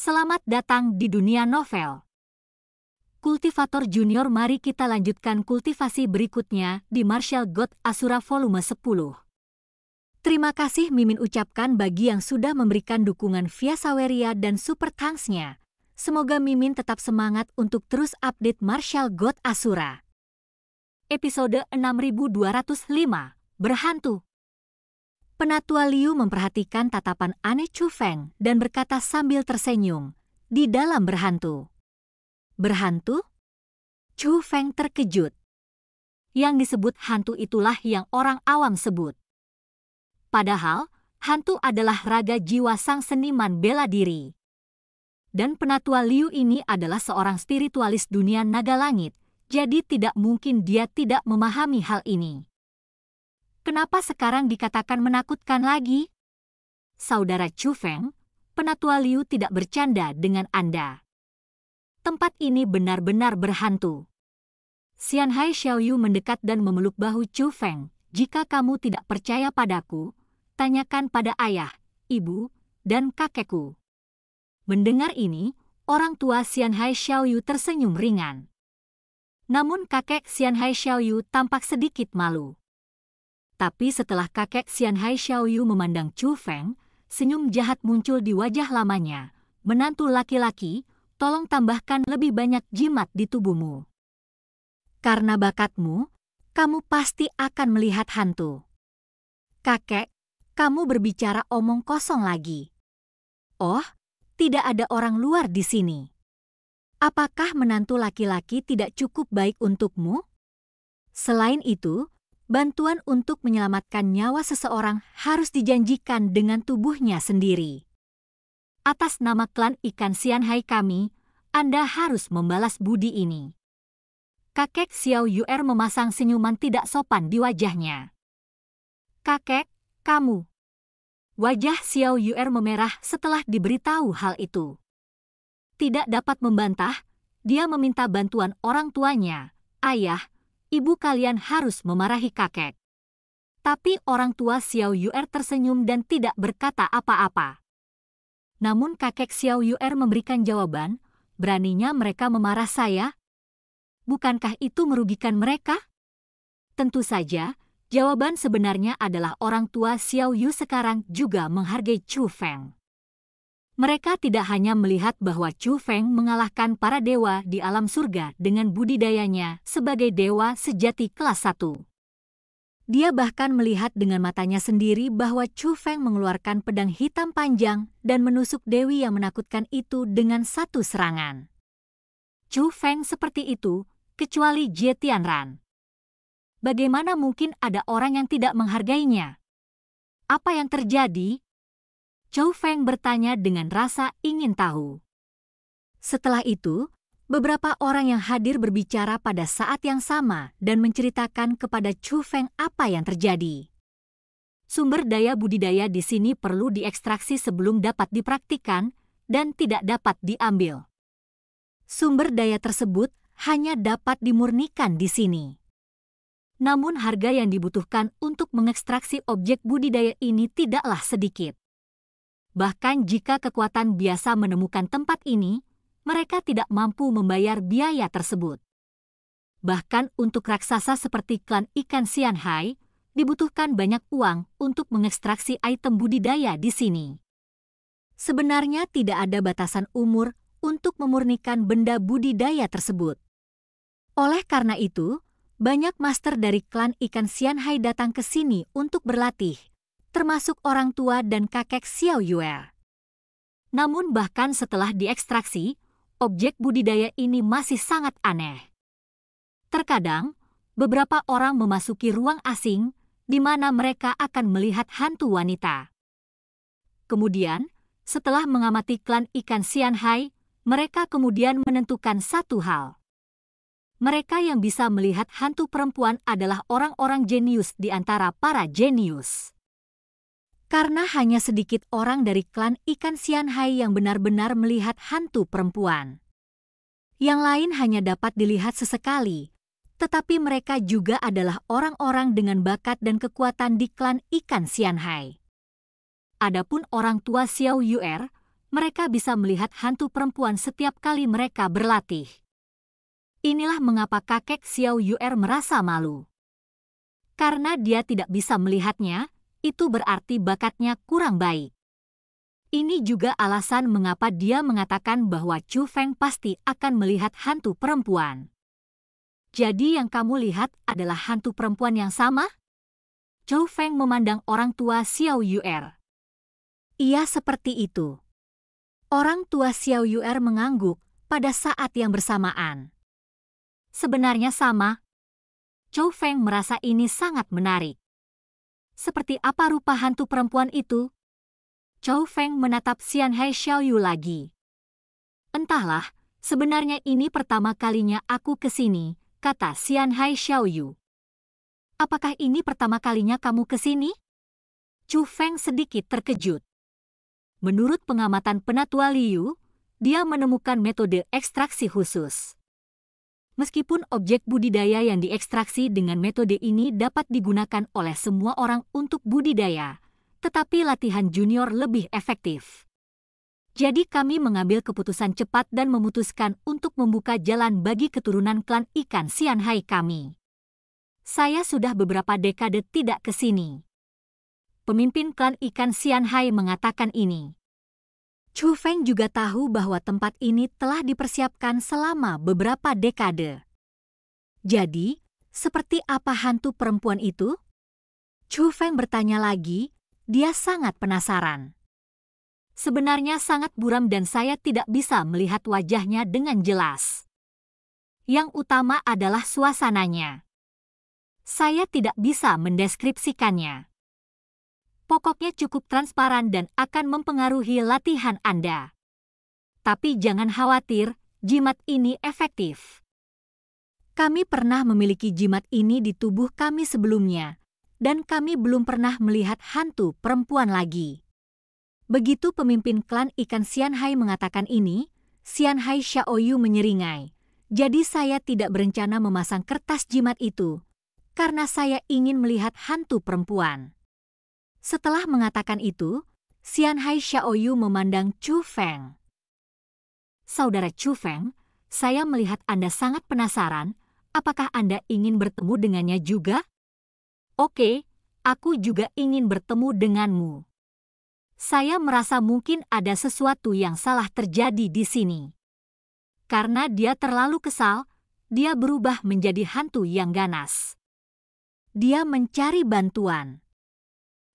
Selamat datang di dunia novel. Kultivator Junior mari kita lanjutkan kultivasi berikutnya di Marshall God Asura volume 10. Terima kasih Mimin ucapkan bagi yang sudah memberikan dukungan via Saweria dan Super Thanks-nya. Semoga Mimin tetap semangat untuk terus update Marshall God Asura. Episode 6205 Berhantu Penatua Liu memperhatikan tatapan aneh Chu Feng dan berkata sambil tersenyum, di dalam berhantu. Berhantu? Chu Feng terkejut. Yang disebut hantu itulah yang orang awam sebut. Padahal, hantu adalah raga jiwa sang seniman bela diri. Dan penatua Liu ini adalah seorang spiritualis dunia naga langit, jadi tidak mungkin dia tidak memahami hal ini. Kenapa sekarang dikatakan menakutkan lagi? Saudara Chu Feng, penatua Liu tidak bercanda dengan Anda. Tempat ini benar-benar berhantu. Xian Hai Xiaoyu mendekat dan memeluk bahu Chu Feng. Jika kamu tidak percaya padaku, tanyakan pada ayah, ibu, dan kakekku. Mendengar ini, orang tua Xian Hai Xiaoyu tersenyum ringan. Namun kakek Xian Hai Xiaoyu tampak sedikit malu. Tapi setelah kakek Xian Hai Xiaoyu memandang Chu Feng, senyum jahat muncul di wajah lamanya. Menantu laki-laki, tolong tambahkan lebih banyak jimat di tubuhmu. Karena bakatmu, kamu pasti akan melihat hantu. Kakek, kamu berbicara omong kosong lagi. Oh, tidak ada orang luar di sini. Apakah menantu laki-laki tidak cukup baik untukmu? Selain itu, bantuan untuk menyelamatkan nyawa seseorang harus dijanjikan dengan tubuhnya sendiri. Atas nama klan ikan Sianhai kami, Anda harus membalas budi ini. Kakek Xiao Yuer memasang senyuman tidak sopan di wajahnya. Kakek, kamu. Wajah Xiao Yuer memerah setelah diberitahu hal itu. Tidak dapat membantah, dia meminta bantuan orang tuanya, ayah, ibu kalian harus memarahi kakek. Tapi orang tua Xiao Yuer tersenyum dan tidak berkata apa-apa. Namun kakek Xiao Yuer memberikan jawaban, beraninya mereka memarah saya? Bukankah itu merugikan mereka? Tentu saja, jawaban sebenarnya adalah orang tua Xiao Yu sekarang juga menghargai Chu Feng. Mereka tidak hanya melihat bahwa Chu Feng mengalahkan para dewa di alam surga dengan budidayanya sebagai dewa sejati kelas satu. Dia bahkan melihat dengan matanya sendiri bahwa Chu Feng mengeluarkan pedang hitam panjang dan menusuk dewi yang menakutkan itu dengan satu serangan. Chu Feng seperti itu, kecuali Jie Tianran. Bagaimana mungkin ada orang yang tidak menghargainya? Apa yang terjadi? Chou Feng bertanya dengan rasa ingin tahu. Setelah itu, beberapa orang yang hadir berbicara pada saat yang sama dan menceritakan kepada Chou Feng apa yang terjadi. Sumber daya budidaya di sini perlu diekstraksi sebelum dapat dipraktikan dan tidak dapat diambil. Sumber daya tersebut hanya dapat dimurnikan di sini. Namun harga yang dibutuhkan untuk mengekstraksi objek budidaya ini tidaklah sedikit. Bahkan jika kekuatan biasa menemukan tempat ini, mereka tidak mampu membayar biaya tersebut. Bahkan untuk raksasa seperti klan ikan Xianhai, dibutuhkan banyak uang untuk mengekstraksi item budidaya di sini. Sebenarnya tidak ada batasan umur untuk memurnikan benda budidaya tersebut. Oleh karena itu, banyak master dari klan ikan Xianhai datang ke sini untuk berlatih termasuk orang tua dan kakek Xiao Yue. Namun bahkan setelah diekstraksi, objek budidaya ini masih sangat aneh. Terkadang, beberapa orang memasuki ruang asing di mana mereka akan melihat hantu wanita. Kemudian, setelah mengamati klan ikan Xianhai, mereka kemudian menentukan satu hal. Mereka yang bisa melihat hantu perempuan adalah orang-orang jenius di antara para jenius karena hanya sedikit orang dari klan ikan Xianhai yang benar-benar melihat hantu perempuan. Yang lain hanya dapat dilihat sesekali, tetapi mereka juga adalah orang-orang dengan bakat dan kekuatan di klan ikan Xianhai. Adapun orang tua Xiao Yuer, mereka bisa melihat hantu perempuan setiap kali mereka berlatih. Inilah mengapa kakek Xiao Yuer merasa malu. Karena dia tidak bisa melihatnya, itu berarti bakatnya kurang baik. Ini juga alasan mengapa dia mengatakan bahwa Chu Feng pasti akan melihat hantu perempuan. Jadi yang kamu lihat adalah hantu perempuan yang sama? Chu Feng memandang orang tua Xiao Yuer. Ia seperti itu. Orang tua Xiao Yuer mengangguk pada saat yang bersamaan. Sebenarnya sama. Chu Feng merasa ini sangat menarik seperti apa rupa hantu perempuan itu? Chou Feng menatap Xian Hai Xiaoyu lagi. Entahlah, sebenarnya ini pertama kalinya aku ke sini, kata Xian Hai Xiaoyu. Apakah ini pertama kalinya kamu ke sini? Chu Feng sedikit terkejut. Menurut pengamatan penatua Liu, dia menemukan metode ekstraksi khusus. Meskipun objek budidaya yang diekstraksi dengan metode ini dapat digunakan oleh semua orang untuk budidaya, tetapi latihan junior lebih efektif. Jadi kami mengambil keputusan cepat dan memutuskan untuk membuka jalan bagi keturunan klan ikan Sianhai kami. Saya sudah beberapa dekade tidak ke sini. Pemimpin klan ikan Sianhai mengatakan ini. Chu Feng juga tahu bahwa tempat ini telah dipersiapkan selama beberapa dekade. Jadi, seperti apa hantu perempuan itu? Chu Feng bertanya lagi, dia sangat penasaran. Sebenarnya sangat buram dan saya tidak bisa melihat wajahnya dengan jelas. Yang utama adalah suasananya. Saya tidak bisa mendeskripsikannya pokoknya cukup transparan dan akan mempengaruhi latihan Anda. Tapi jangan khawatir, jimat ini efektif. Kami pernah memiliki jimat ini di tubuh kami sebelumnya, dan kami belum pernah melihat hantu perempuan lagi. Begitu pemimpin klan ikan Xianhai mengatakan ini, Xianhai Xiaoyu menyeringai. Jadi saya tidak berencana memasang kertas jimat itu, karena saya ingin melihat hantu perempuan. Setelah mengatakan itu, Xian Hai Xiaoyu memandang Chu Feng. Saudara Chu Feng, saya melihat Anda sangat penasaran, apakah Anda ingin bertemu dengannya juga? Oke, aku juga ingin bertemu denganmu. Saya merasa mungkin ada sesuatu yang salah terjadi di sini. Karena dia terlalu kesal, dia berubah menjadi hantu yang ganas. Dia mencari bantuan.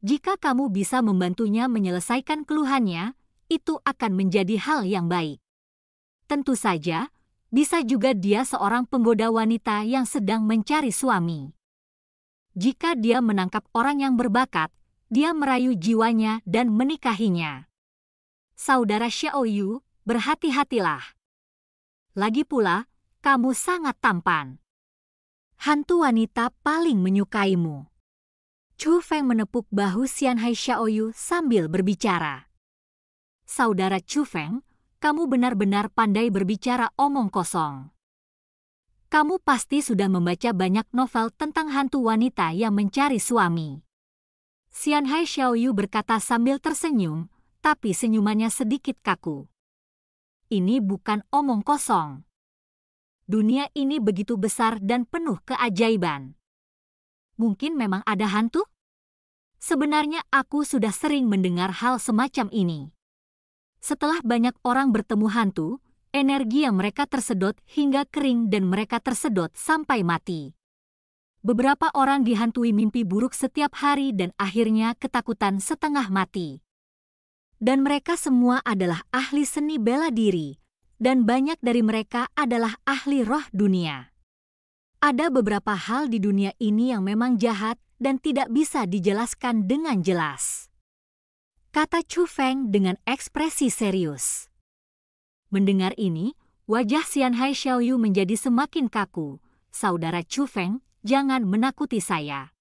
Jika kamu bisa membantunya menyelesaikan keluhannya, itu akan menjadi hal yang baik. Tentu saja, bisa juga dia seorang penggoda wanita yang sedang mencari suami. Jika dia menangkap orang yang berbakat, dia merayu jiwanya dan menikahinya. Saudara Xiaoyu, berhati-hatilah. Lagi pula, kamu sangat tampan. Hantu wanita paling menyukaimu. Chu Feng menepuk bahu Hai Xiaoyu sambil berbicara. Saudara Chu Feng, kamu benar-benar pandai berbicara omong kosong. Kamu pasti sudah membaca banyak novel tentang hantu wanita yang mencari suami. Hai Xiaoyu berkata sambil tersenyum, tapi senyumannya sedikit kaku. Ini bukan omong kosong. Dunia ini begitu besar dan penuh keajaiban mungkin memang ada hantu? Sebenarnya aku sudah sering mendengar hal semacam ini. Setelah banyak orang bertemu hantu, energi yang mereka tersedot hingga kering dan mereka tersedot sampai mati. Beberapa orang dihantui mimpi buruk setiap hari dan akhirnya ketakutan setengah mati. Dan mereka semua adalah ahli seni bela diri, dan banyak dari mereka adalah ahli roh dunia. Ada beberapa hal di dunia ini yang memang jahat dan tidak bisa dijelaskan dengan jelas. Kata Chu Feng dengan ekspresi serius. Mendengar ini, wajah Hai Xiaoyu menjadi semakin kaku. Saudara Chu Feng, jangan menakuti saya.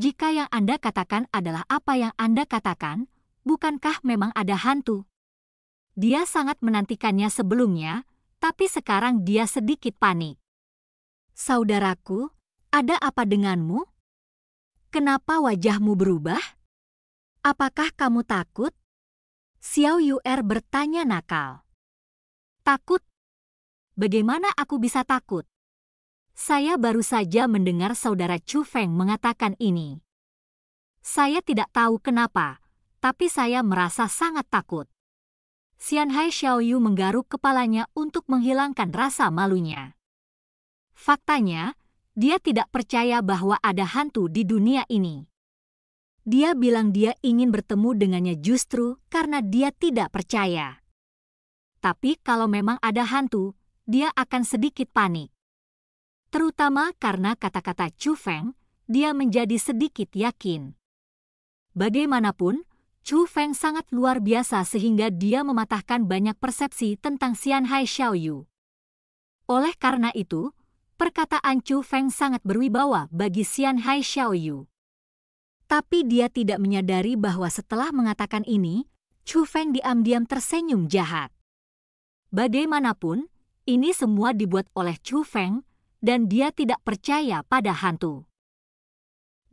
Jika yang Anda katakan adalah apa yang Anda katakan, bukankah memang ada hantu? Dia sangat menantikannya sebelumnya, tapi sekarang dia sedikit panik. Saudaraku, ada apa denganmu? Kenapa wajahmu berubah? Apakah kamu takut? Xiao Yu'er bertanya nakal. Takut? Bagaimana aku bisa takut? Saya baru saja mendengar saudara Chu Feng mengatakan ini. Saya tidak tahu kenapa, tapi saya merasa sangat takut. Xianhai Xiaoyu menggaruk kepalanya untuk menghilangkan rasa malunya. Faktanya, dia tidak percaya bahwa ada hantu di dunia ini. Dia bilang dia ingin bertemu dengannya justru karena dia tidak percaya. Tapi kalau memang ada hantu, dia akan sedikit panik. Terutama karena kata-kata Chu Feng, dia menjadi sedikit yakin. Bagaimanapun, Chu Feng sangat luar biasa sehingga dia mematahkan banyak persepsi tentang Xianhai Xiaoyu. Oleh karena itu, perkataan Chu Feng sangat berwibawa bagi Xian Hai Xiaoyu. Tapi dia tidak menyadari bahwa setelah mengatakan ini, Chu Feng diam-diam tersenyum jahat. Bagaimanapun, ini semua dibuat oleh Chu Feng dan dia tidak percaya pada hantu.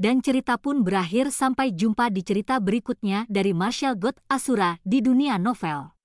Dan cerita pun berakhir sampai jumpa di cerita berikutnya dari Marshall God Asura di dunia novel.